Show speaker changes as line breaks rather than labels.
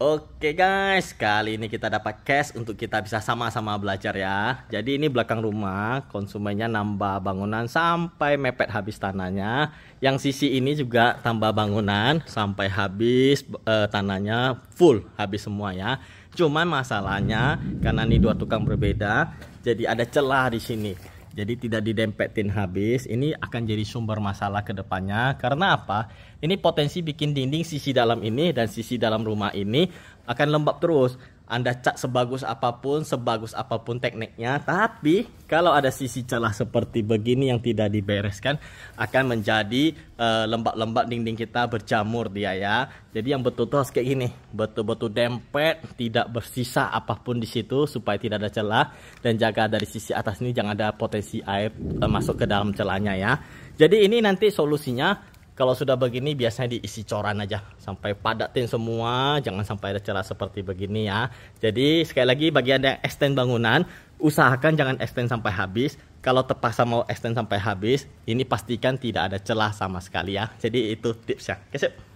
Oke guys, kali ini kita dapat cash untuk kita bisa sama-sama belajar ya. Jadi ini belakang rumah, konsumennya nambah bangunan sampai mepet habis tanahnya. Yang sisi ini juga tambah bangunan sampai habis eh, tanahnya full, habis semua ya. Cuman masalahnya karena ini dua tukang berbeda, jadi ada celah di sini jadi tidak didempetin habis ini akan jadi sumber masalah kedepannya karena apa ini potensi bikin dinding sisi dalam ini dan sisi dalam rumah ini akan lembab terus anda cat sebagus apapun, sebagus apapun tekniknya, tapi kalau ada sisi celah seperti begini yang tidak dibereskan akan menjadi eh, lembab-lembab uh, dinding kita berjamur dia ya. Jadi yang betul-betul harus kayak gini, betul-betul dempet, tidak bersisa apapun di situ supaya tidak ada celah dan jaga dari sisi atas ini jangan ada potensi air uh, masuk ke dalam celahnya ya. Jadi ini nanti solusinya kalau sudah begini biasanya diisi coran aja sampai padatin semua jangan sampai ada celah seperti begini ya jadi sekali lagi bagi anda yang extend bangunan usahakan jangan extend sampai habis kalau terpaksa mau extend sampai habis ini pastikan tidak ada celah sama sekali ya jadi itu tipsnya ya,